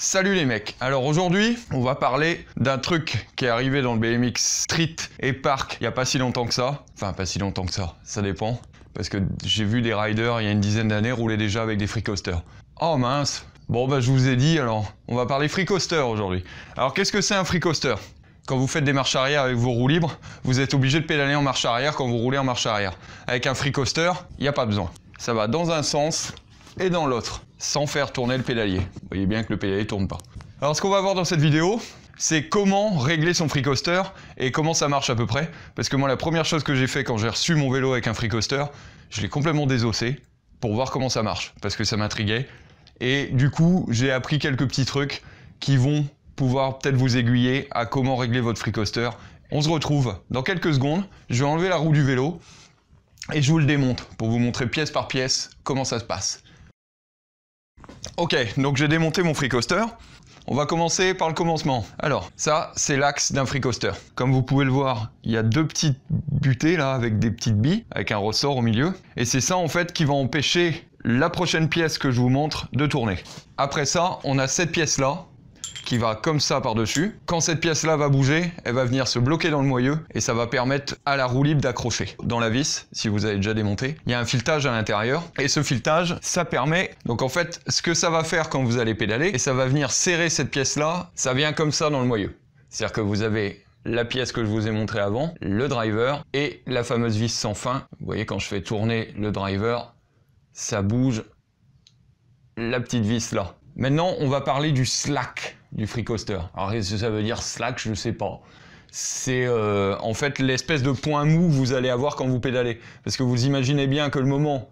Salut les mecs Alors aujourd'hui, on va parler d'un truc qui est arrivé dans le BMX Street et Park il n'y a pas si longtemps que ça. Enfin, pas si longtemps que ça, ça dépend. Parce que j'ai vu des riders il y a une dizaine d'années rouler déjà avec des free coasters. Oh mince Bon bah je vous ai dit alors, on va parler free coaster aujourd'hui. Alors qu'est-ce que c'est un free coaster quand vous faites des marches arrière avec vos roues libres, vous êtes obligé de pédaler en marche arrière quand vous roulez en marche arrière. Avec un free coaster, il n'y a pas besoin. Ça va dans un sens et dans l'autre sans faire tourner le pédalier. Vous voyez bien que le pédalier ne tourne pas. Alors ce qu'on va voir dans cette vidéo, c'est comment régler son free et comment ça marche à peu près. Parce que moi, la première chose que j'ai fait quand j'ai reçu mon vélo avec un free coaster, je l'ai complètement désossé pour voir comment ça marche, parce que ça m'intriguait. Et du coup, j'ai appris quelques petits trucs qui vont pouvoir peut-être vous aiguiller à comment régler votre free On se retrouve dans quelques secondes. Je vais enlever la roue du vélo et je vous le démonte pour vous montrer pièce par pièce comment ça se passe. Ok, donc j'ai démonté mon free On va commencer par le commencement. Alors, ça, c'est l'axe d'un free Comme vous pouvez le voir, il y a deux petites butées là, avec des petites billes, avec un ressort au milieu. Et c'est ça, en fait, qui va empêcher la prochaine pièce que je vous montre de tourner. Après ça, on a cette pièce là, qui va comme ça par-dessus. Quand cette pièce-là va bouger, elle va venir se bloquer dans le moyeu et ça va permettre à la roue libre d'accrocher. Dans la vis, si vous avez déjà démonté, il y a un filetage à l'intérieur et ce filetage, ça permet... Donc en fait, ce que ça va faire quand vous allez pédaler, et ça va venir serrer cette pièce-là, ça vient comme ça dans le moyeu. C'est-à-dire que vous avez la pièce que je vous ai montré avant, le driver, et la fameuse vis sans fin. Vous voyez, quand je fais tourner le driver, ça bouge la petite vis là. Maintenant, on va parler du slack du free coaster. Alors ça veut dire slack Je ne sais pas. C'est euh, en fait l'espèce de point mou que vous allez avoir quand vous pédalez. Parce que vous imaginez bien que le moment,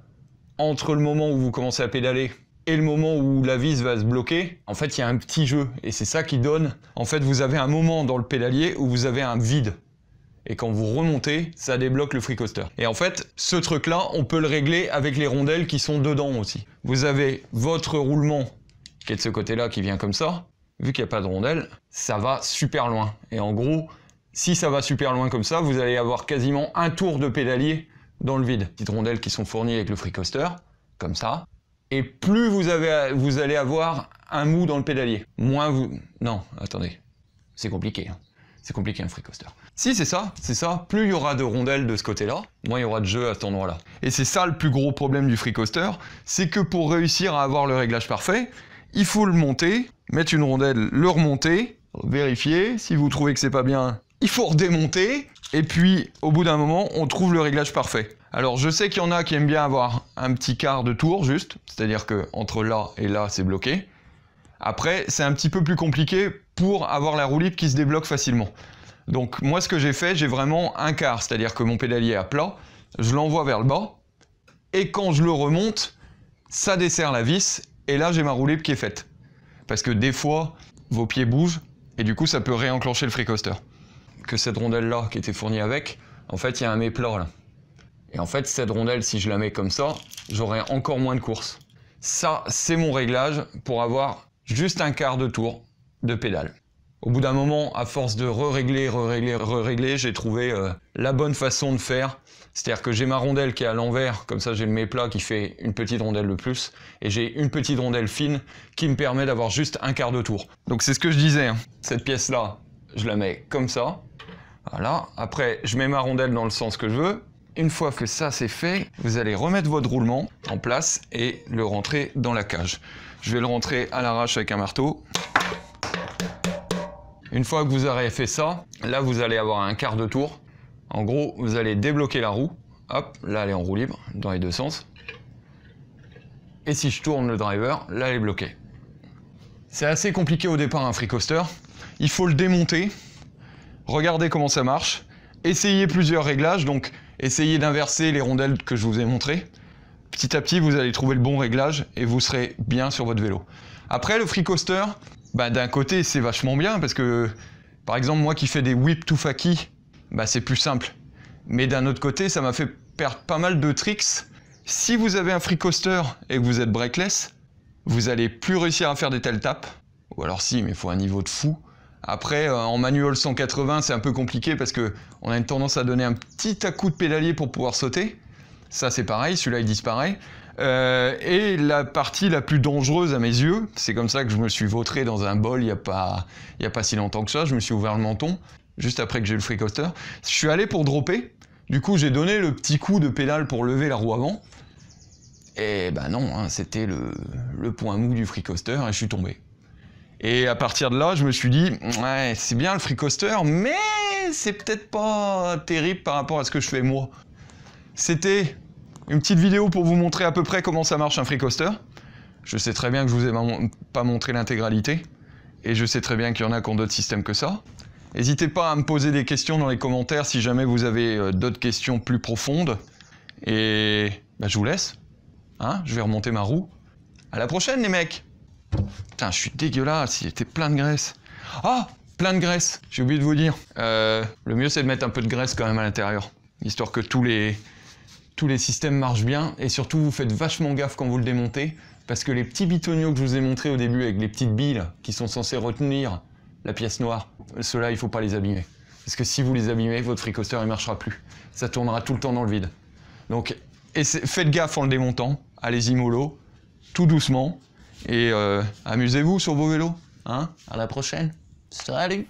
entre le moment où vous commencez à pédaler et le moment où la vis va se bloquer, en fait il y a un petit jeu. Et c'est ça qui donne, en fait vous avez un moment dans le pédalier où vous avez un vide. Et quand vous remontez, ça débloque le free coaster. Et en fait, ce truc-là, on peut le régler avec les rondelles qui sont dedans aussi. Vous avez votre roulement qui est de ce côté-là, qui vient comme ça vu qu'il n'y a pas de rondelle, ça va super loin. Et en gros, si ça va super loin comme ça, vous allez avoir quasiment un tour de pédalier dans le vide. Petites rondelles qui sont fournies avec le free coaster, comme ça. Et plus vous, avez, vous allez avoir un mou dans le pédalier, moins vous... Non, attendez, c'est compliqué. Hein. C'est compliqué un free coaster. Si, c'est ça, c'est ça. Plus il y aura de rondelles de ce côté-là, moins il y aura de jeu à cet endroit-là. Et c'est ça le plus gros problème du free coaster, c'est que pour réussir à avoir le réglage parfait, il faut le monter mettre une rondelle, le remonter, vérifier. Si vous trouvez que c'est pas bien, il faut redémonter. Et puis, au bout d'un moment, on trouve le réglage parfait. Alors, je sais qu'il y en a qui aiment bien avoir un petit quart de tour, juste. C'est-à-dire que entre là et là, c'est bloqué. Après, c'est un petit peu plus compliqué pour avoir la roue libre qui se débloque facilement. Donc, moi, ce que j'ai fait, j'ai vraiment un quart. C'est-à-dire que mon pédalier est à plat, je l'envoie vers le bas. Et quand je le remonte, ça dessert la vis. Et là, j'ai ma roue libre qui est faite. Parce que des fois, vos pieds bougent et du coup, ça peut réenclencher le free coaster. Que cette rondelle-là qui était fournie avec, en fait, il y a un méplore là. Et en fait, cette rondelle, si je la mets comme ça, j'aurai encore moins de course. Ça, c'est mon réglage pour avoir juste un quart de tour de pédale. Au bout d'un moment, à force de re-régler, re-régler, re-régler, j'ai trouvé euh, la bonne façon de faire. C'est-à-dire que j'ai ma rondelle qui est à l'envers, comme ça j'ai mes plats qui fait une petite rondelle de plus, et j'ai une petite rondelle fine qui me permet d'avoir juste un quart de tour. Donc c'est ce que je disais, hein. cette pièce-là, je la mets comme ça, voilà. Après, je mets ma rondelle dans le sens que je veux. Une fois que ça c'est fait, vous allez remettre votre roulement en place et le rentrer dans la cage. Je vais le rentrer à l'arrache avec un marteau. Une fois que vous aurez fait ça, là vous allez avoir un quart de tour. En gros, vous allez débloquer la roue. Hop, là elle est en roue libre, dans les deux sens. Et si je tourne le driver, là elle est bloquée. C'est assez compliqué au départ un free coaster. Il faut le démonter, regardez comment ça marche, essayez plusieurs réglages, donc essayez d'inverser les rondelles que je vous ai montrées. Petit à petit, vous allez trouver le bon réglage et vous serez bien sur votre vélo. Après, le free coaster, bah, d'un côté, c'est vachement bien parce que, par exemple, moi qui fais des whip to faki, bah, c'est plus simple. Mais d'un autre côté, ça m'a fait perdre pas mal de tricks. Si vous avez un free coaster et que vous êtes breakless, vous allez plus réussir à faire des telles tapes. Ou alors si, mais il faut un niveau de fou. Après, euh, en manuel 180, c'est un peu compliqué parce que on a une tendance à donner un petit à-coup de pédalier pour pouvoir sauter. Ça, c'est pareil, celui-là, il disparaît. Euh, et la partie la plus dangereuse à mes yeux, c'est comme ça que je me suis vautré dans un bol il n'y a, pas, a pas si longtemps que ça, je me suis ouvert le menton, juste après que j'ai eu le free coaster. Je suis allé pour dropper, du coup j'ai donné le petit coup de pédale pour lever la roue avant, et ben non, hein, c'était le, le, point mou du free coaster et je suis tombé. Et à partir de là, je me suis dit, ouais, c'est bien le free coaster, mais c'est peut-être pas terrible par rapport à ce que je fais moi. C'était une petite vidéo pour vous montrer à peu près comment ça marche un free coaster. Je sais très bien que je ne vous ai pas montré l'intégralité, et je sais très bien qu'il y en a qui ont d'autres systèmes que ça. N'hésitez pas à me poser des questions dans les commentaires si jamais vous avez euh, d'autres questions plus profondes. Et bah, je vous laisse. Hein je vais remonter ma roue. À la prochaine les mecs Putain, je suis dégueulasse, il était plein de graisse. Ah Plein de graisse, j'ai oublié de vous dire. Euh, le mieux c'est de mettre un peu de graisse quand même à l'intérieur, histoire que tous les, tous les systèmes marchent bien, et surtout vous faites vachement gaffe quand vous le démontez, parce que les petits bitoniaux que je vous ai montrés au début avec les petites billes qui sont censées retenir la pièce noire, ceux-là il faut pas les abîmer. Parce que si vous les abîmez, votre fricoaster ne marchera plus. Ça tournera tout le temps dans le vide. Donc faites gaffe en le démontant, allez-y mollo, tout doucement, et euh, amusez-vous sur vos vélos. Hein. à la prochaine. Salut